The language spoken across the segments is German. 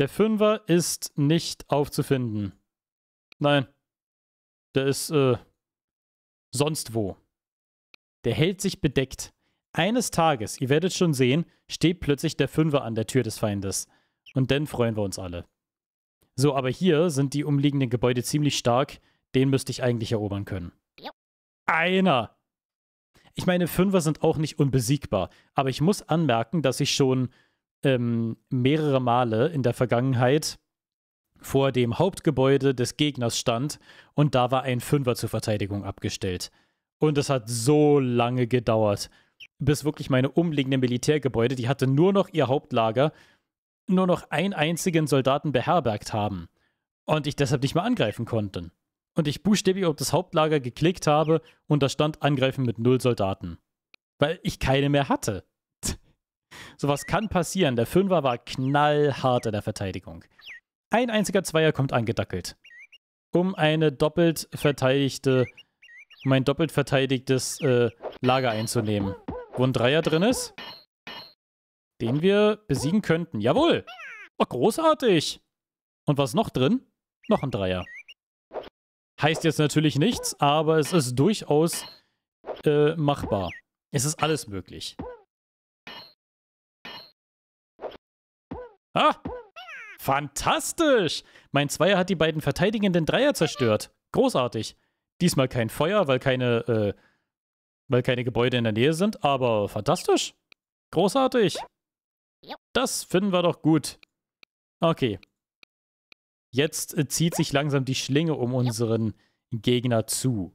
Der Fünfer ist nicht aufzufinden. Nein. Der ist, äh, sonst wo. Der hält sich bedeckt. Eines Tages, ihr werdet schon sehen, steht plötzlich der Fünfer an der Tür des Feindes. Und dann freuen wir uns alle. So, aber hier sind die umliegenden Gebäude ziemlich stark. Den müsste ich eigentlich erobern können. Einer! Ich meine, Fünfer sind auch nicht unbesiegbar, aber ich muss anmerken, dass ich schon ähm, mehrere Male in der Vergangenheit vor dem Hauptgebäude des Gegners stand und da war ein Fünfer zur Verteidigung abgestellt. Und es hat so lange gedauert, bis wirklich meine umliegenden Militärgebäude, die hatte nur noch ihr Hauptlager, nur noch einen einzigen Soldaten beherbergt haben und ich deshalb nicht mehr angreifen konnte. Und ich buchstäblich auf das Hauptlager geklickt habe und da stand Angreifen mit null Soldaten. Weil ich keine mehr hatte. Sowas kann passieren. Der Fünfer war knallhart in der Verteidigung. Ein einziger Zweier kommt angedackelt. Um eine doppelt verteidigte, um ein doppelt verteidigtes äh, Lager einzunehmen. Wo ein Dreier drin ist, den wir besiegen könnten. Jawohl! Oh, großartig! Und was noch drin? Noch ein Dreier. Heißt jetzt natürlich nichts, aber es ist durchaus äh, machbar. Es ist alles möglich. Ah! Fantastisch! Mein Zweier hat die beiden verteidigenden Dreier zerstört. Großartig. Diesmal kein Feuer, weil keine, äh, weil keine Gebäude in der Nähe sind, aber fantastisch. Großartig. Das finden wir doch gut. Okay. Jetzt äh, zieht sich langsam die Schlinge um unseren Gegner zu.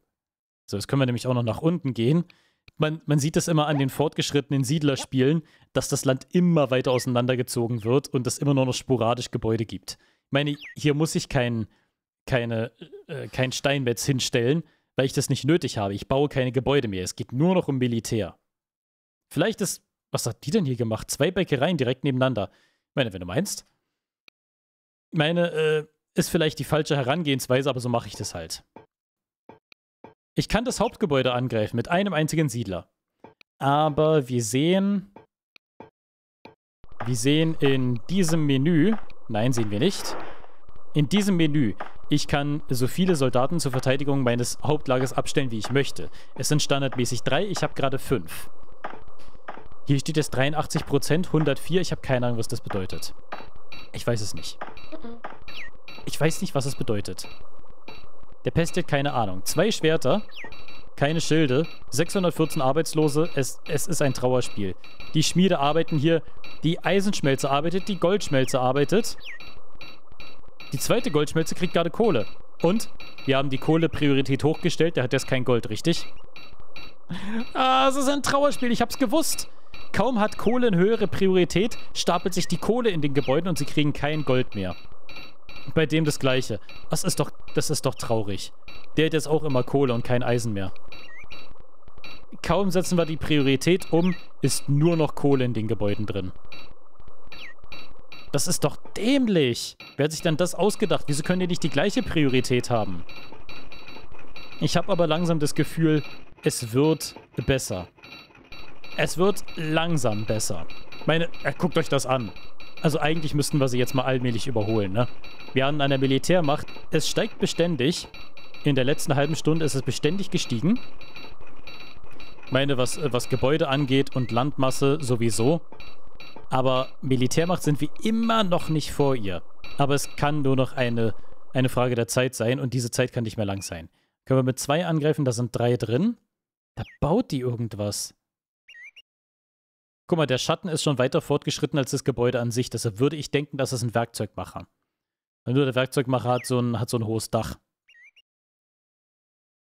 So, jetzt können wir nämlich auch noch nach unten gehen man, man sieht das immer an den fortgeschrittenen Siedlerspielen, dass das Land immer weiter auseinandergezogen wird und es immer nur noch sporadisch Gebäude gibt. Ich meine, hier muss ich kein, keine, äh, kein Steinmetz hinstellen, weil ich das nicht nötig habe. Ich baue keine Gebäude mehr. Es geht nur noch um Militär. Vielleicht ist, was hat die denn hier gemacht? Zwei Bäckereien direkt nebeneinander. Ich meine, wenn du meinst. Ich meine, äh, ist vielleicht die falsche Herangehensweise, aber so mache ich das halt. Ich kann das Hauptgebäude angreifen mit einem einzigen Siedler. Aber wir sehen... Wir sehen in diesem Menü... Nein, sehen wir nicht. In diesem Menü, ich kann so viele Soldaten zur Verteidigung meines Hauptlagers abstellen, wie ich möchte. Es sind standardmäßig drei, ich habe gerade fünf. Hier steht jetzt 83%, 104, ich habe keine Ahnung, was das bedeutet. Ich weiß es nicht. Ich weiß nicht, was es bedeutet. Der Pest hat keine Ahnung. Zwei Schwerter, keine Schilde, 614 Arbeitslose, es, es ist ein Trauerspiel. Die Schmiede arbeiten hier, die Eisenschmelze arbeitet, die Goldschmelze arbeitet. Die zweite Goldschmelze kriegt gerade Kohle. Und wir haben die Kohle-Priorität hochgestellt, der hat jetzt kein Gold, richtig? Ah, es ist ein Trauerspiel, ich hab's gewusst. Kaum hat Kohle eine höhere Priorität, stapelt sich die Kohle in den Gebäuden und sie kriegen kein Gold mehr bei dem das Gleiche. Das ist doch, das ist doch traurig. Der hat jetzt auch immer Kohle und kein Eisen mehr. Kaum setzen wir die Priorität um, ist nur noch Kohle in den Gebäuden drin. Das ist doch dämlich. Wer hat sich denn das ausgedacht? Wieso können die nicht die gleiche Priorität haben? Ich habe aber langsam das Gefühl, es wird besser. Es wird langsam besser. Meine, äh, guckt euch das an. Also eigentlich müssten wir sie jetzt mal allmählich überholen, ne? Wir haben eine Militärmacht. Es steigt beständig. In der letzten halben Stunde ist es beständig gestiegen. Ich meine, was, was Gebäude angeht und Landmasse sowieso. Aber Militärmacht sind wir immer noch nicht vor ihr. Aber es kann nur noch eine, eine Frage der Zeit sein und diese Zeit kann nicht mehr lang sein. Können wir mit zwei angreifen, da sind drei drin. Da baut die irgendwas guck mal, der Schatten ist schon weiter fortgeschritten als das Gebäude an sich. Deshalb würde ich denken, dass es ein Werkzeugmacher. Weil nur der Werkzeugmacher hat so ein, hat so ein hohes Dach.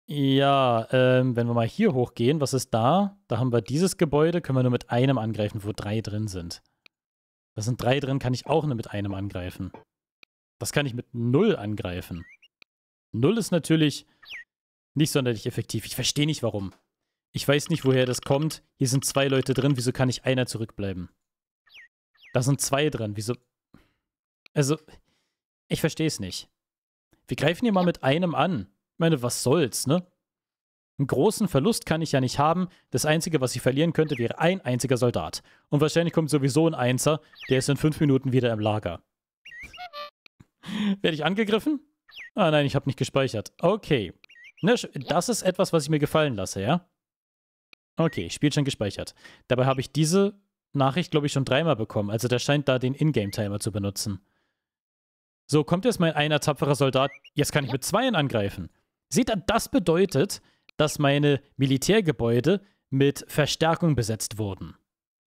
Ja, ähm, wenn wir mal hier hochgehen, was ist da? Da haben wir dieses Gebäude, können wir nur mit einem angreifen, wo drei drin sind. Da sind drei drin, kann ich auch nur mit einem angreifen. Das kann ich mit null angreifen. Null ist natürlich nicht sonderlich effektiv. Ich verstehe nicht, warum. Ich weiß nicht, woher das kommt. Hier sind zwei Leute drin. Wieso kann ich einer zurückbleiben? Da sind zwei dran. Wieso? Also, ich verstehe es nicht. Wir greifen hier mal mit einem an. Ich meine, was soll's, ne? Einen großen Verlust kann ich ja nicht haben. Das Einzige, was ich verlieren könnte, wäre ein einziger Soldat. Und wahrscheinlich kommt sowieso ein Einser, der ist in fünf Minuten wieder im Lager. Werde ich angegriffen? Ah nein, ich habe nicht gespeichert. Okay. Ne, das ist etwas, was ich mir gefallen lasse, ja? Okay, Spielstand gespeichert. Dabei habe ich diese Nachricht, glaube ich, schon dreimal bekommen. Also der scheint da den Ingame-Timer zu benutzen. So, kommt jetzt mein einer tapferer Soldat. Jetzt kann ich mit zweien angreifen. Seht ihr, das bedeutet, dass meine Militärgebäude mit Verstärkung besetzt wurden.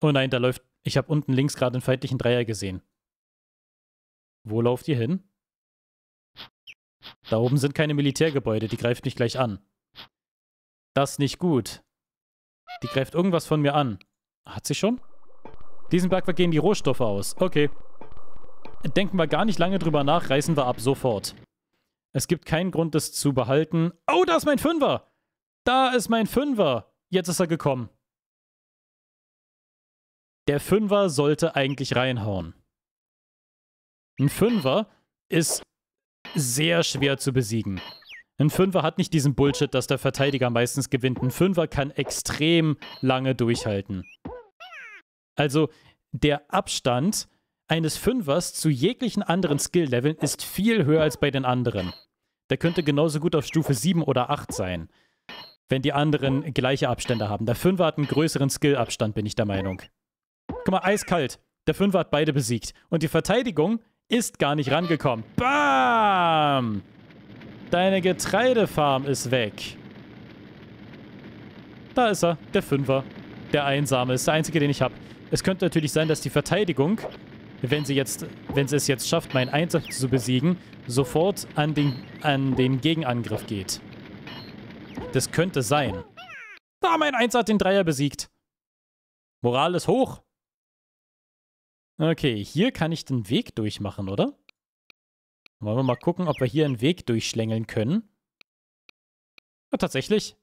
Oh nein, da läuft... Ich habe unten links gerade einen feindlichen Dreier gesehen. Wo lauft ihr hin? Da oben sind keine Militärgebäude, die greift mich gleich an. Das nicht gut. Die greift irgendwas von mir an. Hat sie schon? Diesen Bergwerk gehen die Rohstoffe aus. Okay. Denken wir gar nicht lange drüber nach, reißen wir ab sofort. Es gibt keinen Grund, das zu behalten. Oh, da ist mein Fünfer! Da ist mein Fünfer! Jetzt ist er gekommen. Der Fünfer sollte eigentlich reinhauen. Ein Fünfer ist sehr schwer zu besiegen. Ein Fünfer hat nicht diesen Bullshit, dass der Verteidiger meistens gewinnt. Ein Fünfer kann extrem lange durchhalten. Also der Abstand eines Fünfers zu jeglichen anderen Skill-Leveln ist viel höher als bei den anderen. Der könnte genauso gut auf Stufe 7 oder 8 sein, wenn die anderen gleiche Abstände haben. Der Fünfer hat einen größeren Skill-Abstand, bin ich der Meinung. Guck mal, eiskalt. Der Fünfer hat beide besiegt. Und die Verteidigung ist gar nicht rangekommen. Bam! Deine Getreidefarm ist weg. Da ist er, der Fünfer. Der Einsame ist der einzige, den ich habe. Es könnte natürlich sein, dass die Verteidigung, wenn sie, jetzt, wenn sie es jetzt schafft, meinen Einsatz zu besiegen, sofort an den, an den Gegenangriff geht. Das könnte sein. Da, mein Eins hat den Dreier besiegt. Moral ist hoch. Okay, hier kann ich den Weg durchmachen, oder? Wollen wir mal gucken, ob wir hier einen Weg durchschlängeln können. Ja, tatsächlich.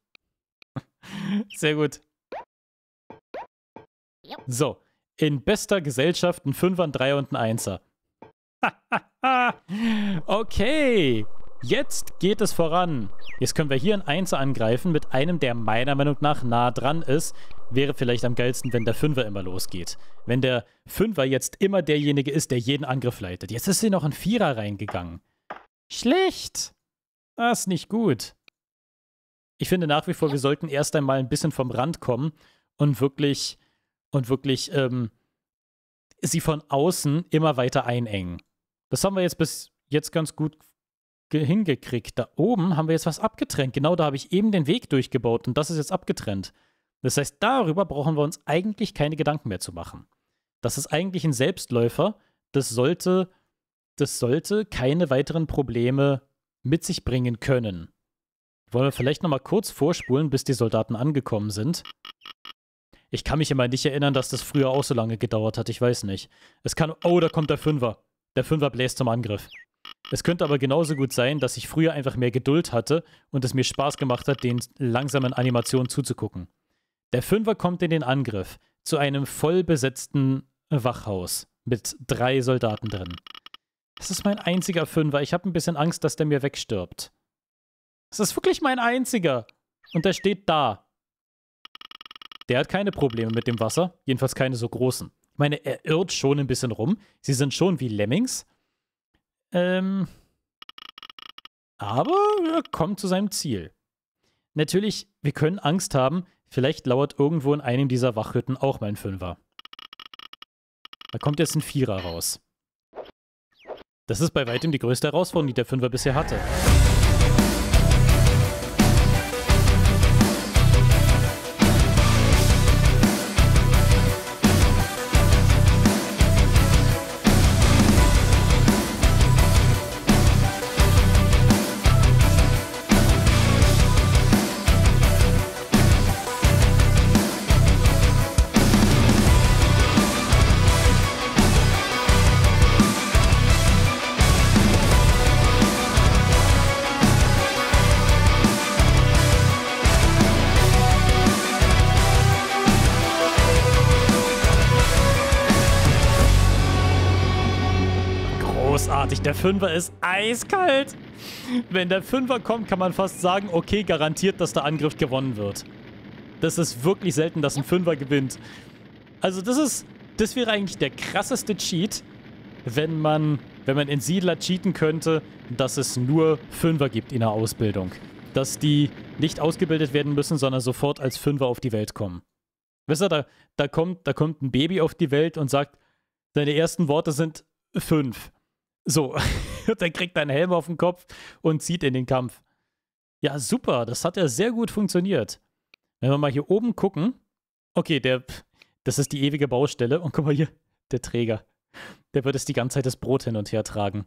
Sehr gut. So, in bester Gesellschaft ein 5er, ein 3er und ein 1 Einser. okay. Jetzt geht es voran. Jetzt können wir hier in Einser angreifen mit einem, der meiner Meinung nach nah dran ist. Wäre vielleicht am geilsten, wenn der Fünfer immer losgeht. Wenn der Fünfer jetzt immer derjenige ist, der jeden Angriff leitet. Jetzt ist hier noch ein Vierer reingegangen. Schlecht. Das ah, ist nicht gut. Ich finde nach wie vor, wir sollten erst einmal ein bisschen vom Rand kommen und wirklich, und wirklich, ähm, sie von außen immer weiter einengen. Das haben wir jetzt bis jetzt ganz gut hingekriegt. Da oben haben wir jetzt was abgetrennt. Genau da habe ich eben den Weg durchgebaut und das ist jetzt abgetrennt. Das heißt, darüber brauchen wir uns eigentlich keine Gedanken mehr zu machen. Das ist eigentlich ein Selbstläufer. Das sollte, das sollte keine weiteren Probleme mit sich bringen können. Wollen wir vielleicht nochmal kurz vorspulen, bis die Soldaten angekommen sind? Ich kann mich immer nicht erinnern, dass das früher auch so lange gedauert hat. Ich weiß nicht. Es kann... Oh, da kommt der Fünfer. Der Fünfer bläst zum Angriff. Es könnte aber genauso gut sein, dass ich früher einfach mehr Geduld hatte und es mir Spaß gemacht hat, den langsamen Animationen zuzugucken. Der Fünfer kommt in den Angriff zu einem vollbesetzten Wachhaus mit drei Soldaten drin. Das ist mein einziger Fünfer. Ich habe ein bisschen Angst, dass der mir wegstirbt. Das ist wirklich mein einziger. Und der steht da. Der hat keine Probleme mit dem Wasser, jedenfalls keine so großen. Ich meine, er irrt schon ein bisschen rum. Sie sind schon wie Lemmings, ähm, aber er kommt zu seinem Ziel. Natürlich, wir können Angst haben, vielleicht lauert irgendwo in einem dieser Wachhütten auch mein Fünfer. Da kommt jetzt ein Vierer raus. Das ist bei weitem die größte Herausforderung, die der Fünfer bisher hatte. Fünfer ist eiskalt. Wenn der Fünfer kommt, kann man fast sagen, okay, garantiert, dass der Angriff gewonnen wird. Das ist wirklich selten, dass ein Fünfer gewinnt. Also das ist, das wäre eigentlich der krasseste Cheat, wenn man, wenn man in Siedler cheaten könnte, dass es nur Fünfer gibt in der Ausbildung. Dass die nicht ausgebildet werden müssen, sondern sofort als Fünfer auf die Welt kommen. Weißt du, da, da, kommt, da kommt ein Baby auf die Welt und sagt, seine ersten Worte sind fünf. So, dann kriegt er einen Helm auf den Kopf und zieht in den Kampf. Ja, super, das hat ja sehr gut funktioniert. Wenn wir mal hier oben gucken, okay, der, das ist die ewige Baustelle. Und guck mal hier, der Träger. Der wird es die ganze Zeit das Brot hin und her tragen.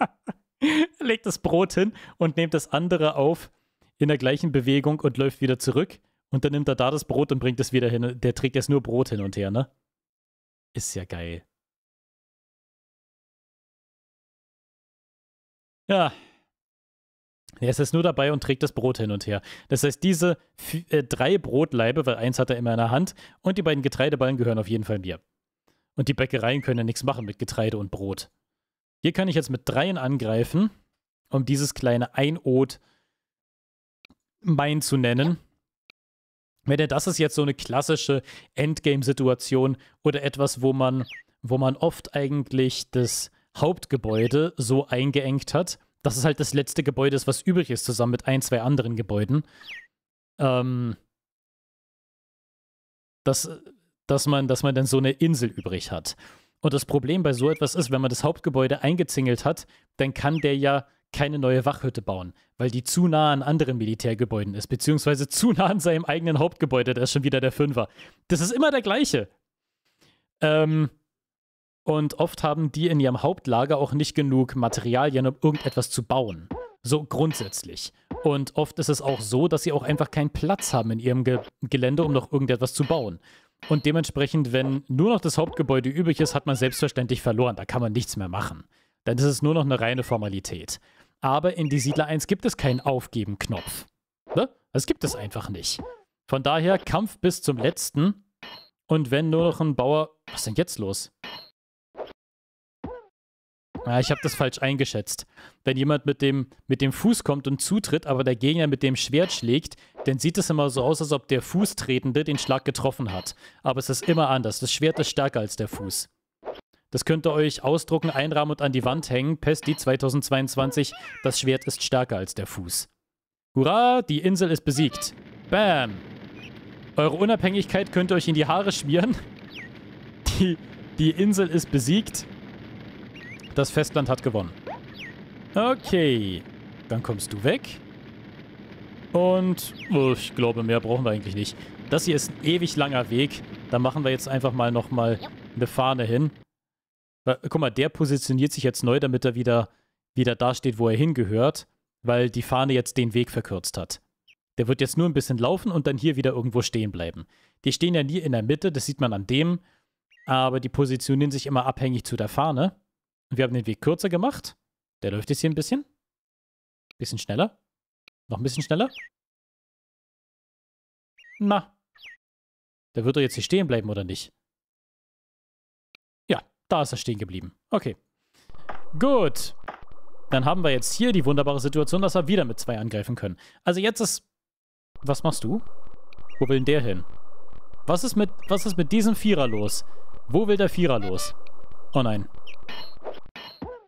Legt das Brot hin und nimmt das andere auf in der gleichen Bewegung und läuft wieder zurück. Und dann nimmt er da das Brot und bringt es wieder hin. Der trägt jetzt nur Brot hin und her, ne? Ist ja geil. Ja. Er ist jetzt nur dabei und trägt das Brot hin und her. Das heißt, diese äh, drei Brotleibe, weil eins hat er immer in der Hand, und die beiden Getreideballen gehören auf jeden Fall mir. Und die Bäckereien können ja nichts machen mit Getreide und Brot. Hier kann ich jetzt mit dreien angreifen, um dieses kleine Einod mein zu nennen. Wenn das ist jetzt so eine klassische Endgame-Situation oder etwas, wo man, wo man oft eigentlich das Hauptgebäude so eingeengt hat, dass es halt das letzte Gebäude ist, was übrig ist, zusammen mit ein, zwei anderen Gebäuden. Ähm, dass, dass, man, dass man dann so eine Insel übrig hat. Und das Problem bei so etwas ist, wenn man das Hauptgebäude eingezingelt hat, dann kann der ja keine neue Wachhütte bauen, weil die zu nah an anderen Militärgebäuden ist, beziehungsweise zu nah an seinem eigenen Hauptgebäude, der ist schon wieder der Fünfer. Das ist immer der gleiche. Ähm, und oft haben die in ihrem Hauptlager auch nicht genug Materialien, um irgendetwas zu bauen. So grundsätzlich. Und oft ist es auch so, dass sie auch einfach keinen Platz haben in ihrem Ge Gelände, um noch irgendetwas zu bauen. Und dementsprechend, wenn nur noch das Hauptgebäude übrig ist, hat man selbstverständlich verloren. Da kann man nichts mehr machen. Dann ist es nur noch eine reine Formalität. Aber in Die Siedler 1 gibt es keinen Aufgeben-Knopf. Ne? Das gibt es einfach nicht. Von daher Kampf bis zum letzten. Und wenn nur noch ein Bauer... Was ist denn jetzt los? Ja, ich habe das falsch eingeschätzt. Wenn jemand mit dem, mit dem Fuß kommt und zutritt, aber der Gegner mit dem Schwert schlägt, dann sieht es immer so aus, als ob der Fußtretende den Schlag getroffen hat. Aber es ist immer anders. Das Schwert ist stärker als der Fuß. Das könnt ihr euch ausdrucken, einrahmen und an die Wand hängen. Pesti 2022, das Schwert ist stärker als der Fuß. Hurra, die Insel ist besiegt. Bam. Eure Unabhängigkeit könnt ihr euch in die Haare schmieren. Die, die Insel ist besiegt. Das Festland hat gewonnen. Okay. Dann kommst du weg. Und oh, ich glaube, mehr brauchen wir eigentlich nicht. Das hier ist ein ewig langer Weg. Da machen wir jetzt einfach mal nochmal eine Fahne hin. Guck mal, der positioniert sich jetzt neu, damit er wieder, wieder da steht, wo er hingehört. Weil die Fahne jetzt den Weg verkürzt hat. Der wird jetzt nur ein bisschen laufen und dann hier wieder irgendwo stehen bleiben. Die stehen ja nie in der Mitte, das sieht man an dem. Aber die positionieren sich immer abhängig zu der Fahne. Wir haben den Weg kürzer gemacht. Der läuft jetzt hier ein bisschen. Bisschen schneller. Noch ein bisschen schneller. Na. Der wird doch jetzt hier stehen bleiben, oder nicht? Ja, da ist er stehen geblieben. Okay. Gut. Dann haben wir jetzt hier die wunderbare Situation, dass wir wieder mit zwei angreifen können. Also jetzt ist... Was machst du? Wo will denn der hin? Was ist mit, was ist mit diesem Vierer los? Wo will der Vierer los? Oh nein.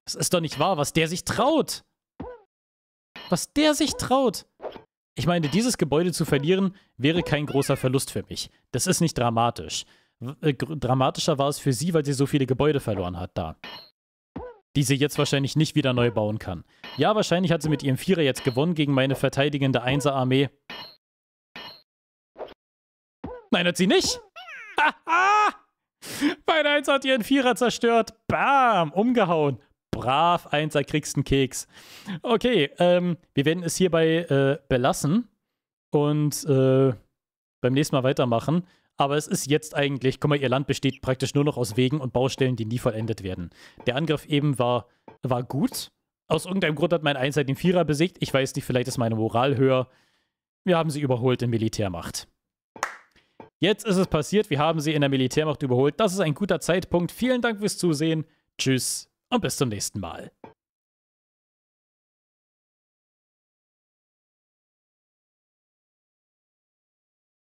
Das ist doch nicht wahr, was der sich traut. Was der sich traut. Ich meine, dieses Gebäude zu verlieren, wäre kein großer Verlust für mich. Das ist nicht dramatisch. Äh, dramatischer war es für sie, weil sie so viele Gebäude verloren hat da. Die sie jetzt wahrscheinlich nicht wieder neu bauen kann. Ja, wahrscheinlich hat sie mit ihrem Vierer jetzt gewonnen gegen meine verteidigende Einser-Armee. Nein, hat sie nicht! Haha! Ah! Mein Eins hat ihren Vierer zerstört. Bam, umgehauen. Brav, Einser kriegst einen Keks. Okay, ähm, wir werden es hierbei äh, belassen und äh, beim nächsten Mal weitermachen. Aber es ist jetzt eigentlich, guck mal, ihr Land besteht praktisch nur noch aus Wegen und Baustellen, die nie vollendet werden. Der Angriff eben war, war gut. Aus irgendeinem Grund hat mein Einser den Vierer besiegt. Ich weiß nicht, vielleicht ist meine Moral höher. Wir haben sie überholt in Militärmacht. Jetzt ist es passiert, wir haben sie in der Militärmacht überholt. Das ist ein guter Zeitpunkt. Vielen Dank fürs Zusehen. Tschüss und bis zum nächsten Mal.